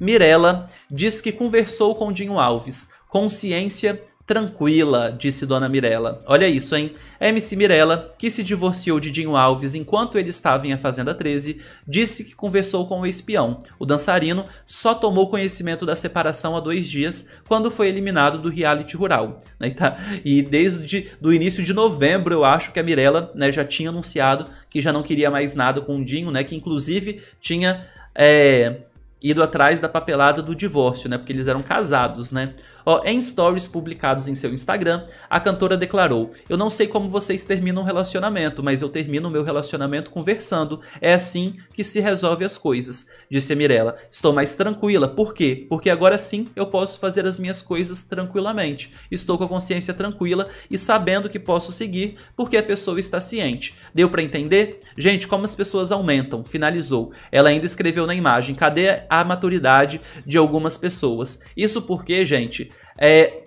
Mirella diz que conversou com Dinho Alves. Consciência tranquila, disse Dona Mirella. Olha isso, hein? MC Mirella, que se divorciou de Dinho Alves enquanto ele estava em A Fazenda 13, disse que conversou com o espião. O dançarino só tomou conhecimento da separação há dois dias, quando foi eliminado do reality rural. Né, tá? E desde o início de novembro, eu acho que a Mirella né, já tinha anunciado que já não queria mais nada com o Dinho, né? Que inclusive tinha... É ido atrás da papelada do divórcio, né? Porque eles eram casados, né? Ó, em stories publicados em seu Instagram, a cantora declarou: "Eu não sei como vocês terminam um relacionamento, mas eu termino o meu relacionamento conversando. É assim que se resolve as coisas", disse a Mirella. "Estou mais tranquila, por quê? Porque agora sim eu posso fazer as minhas coisas tranquilamente. Estou com a consciência tranquila e sabendo que posso seguir, porque a pessoa está ciente. Deu para entender? Gente, como as pessoas aumentam", finalizou. Ela ainda escreveu na imagem: "Cadê a maturidade de algumas pessoas. Isso porque, gente, é,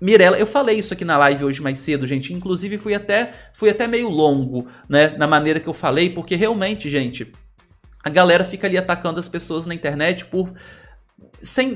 Mirela, eu falei isso aqui na live hoje mais cedo, gente. Inclusive fui até, fui até meio longo, né, na maneira que eu falei, porque realmente, gente, a galera fica ali atacando as pessoas na internet por sem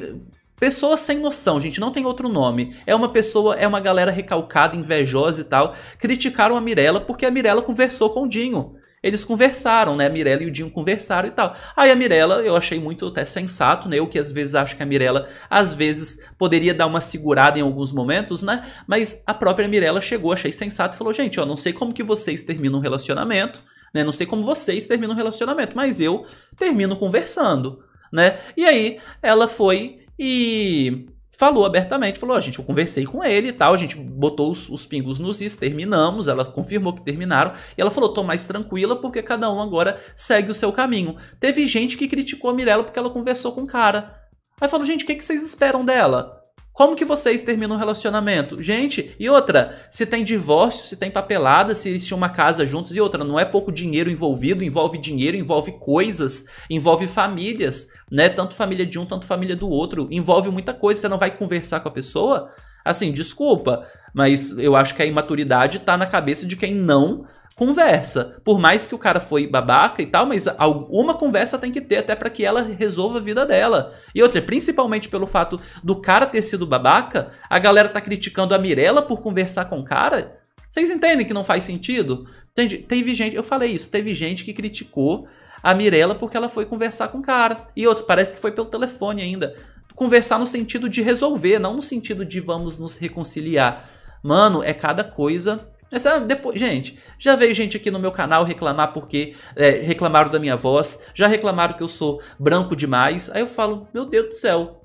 Pessoas sem noção, gente, não tem outro nome. É uma pessoa, é uma galera recalcada, invejosa e tal. Criticaram a Mirella porque a Mirella conversou com o Dinho. Eles conversaram, né? A Mirella e o Dinho conversaram e tal. Aí a Mirella, eu achei muito até sensato, né? Eu que às vezes acho que a Mirella, às vezes, poderia dar uma segurada em alguns momentos, né? Mas a própria Mirella chegou, achei sensato e falou: gente, ó, não sei como que vocês terminam um relacionamento, né? Não sei como vocês terminam um relacionamento, mas eu termino conversando, né? E aí ela foi e falou abertamente, falou, a gente, eu conversei com ele e tal, a gente botou os, os pingos nos is, terminamos, ela confirmou que terminaram, e ela falou, tô mais tranquila porque cada um agora segue o seu caminho. Teve gente que criticou a Mirella porque ela conversou com o cara. Aí falou, gente, o que, que vocês esperam dela? Como que vocês terminam um relacionamento? Gente, e outra, se tem divórcio, se tem papelada, se existe uma casa juntos, e outra, não é pouco dinheiro envolvido, envolve dinheiro, envolve coisas, envolve famílias, né? Tanto família de um, tanto família do outro, envolve muita coisa, você não vai conversar com a pessoa? Assim, desculpa, mas eu acho que a imaturidade tá na cabeça de quem não conversa. Por mais que o cara foi babaca e tal, mas alguma conversa tem que ter até para que ela resolva a vida dela. E outra, principalmente pelo fato do cara ter sido babaca, a galera tá criticando a Mirella por conversar com o cara. Vocês entendem que não faz sentido? Entende? Teve gente, eu falei isso, teve gente que criticou a Mirella porque ela foi conversar com o cara. E outro, parece que foi pelo telefone ainda. Conversar no sentido de resolver, não no sentido de vamos nos reconciliar. Mano, é cada coisa essa, depois, gente, já veio gente aqui no meu canal reclamar porque é, reclamaram da minha voz, já reclamaram que eu sou branco demais. Aí eu falo, meu Deus do céu,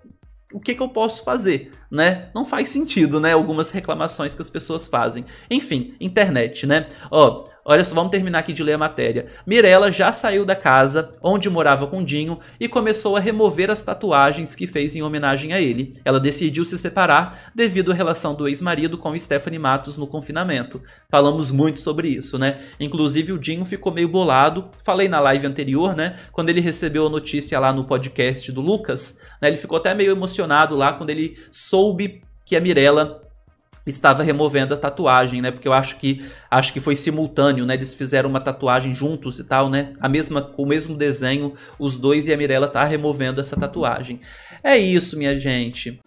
o que, que eu posso fazer, né? Não faz sentido, né? Algumas reclamações que as pessoas fazem. Enfim, internet, né? Ó, Olha só, vamos terminar aqui de ler a matéria. Mirella já saiu da casa onde morava com Dinho e começou a remover as tatuagens que fez em homenagem a ele. Ela decidiu se separar devido à relação do ex-marido com Stephanie Matos no confinamento. Falamos muito sobre isso, né? Inclusive o Dinho ficou meio bolado. Falei na live anterior, né? Quando ele recebeu a notícia lá no podcast do Lucas, né? Ele ficou até meio emocionado lá quando ele soube que a Mirella estava removendo a tatuagem, né? Porque eu acho que acho que foi simultâneo, né? Eles fizeram uma tatuagem juntos e tal, né? A mesma o mesmo desenho, os dois e a Mirella tá removendo essa tatuagem. É isso, minha gente.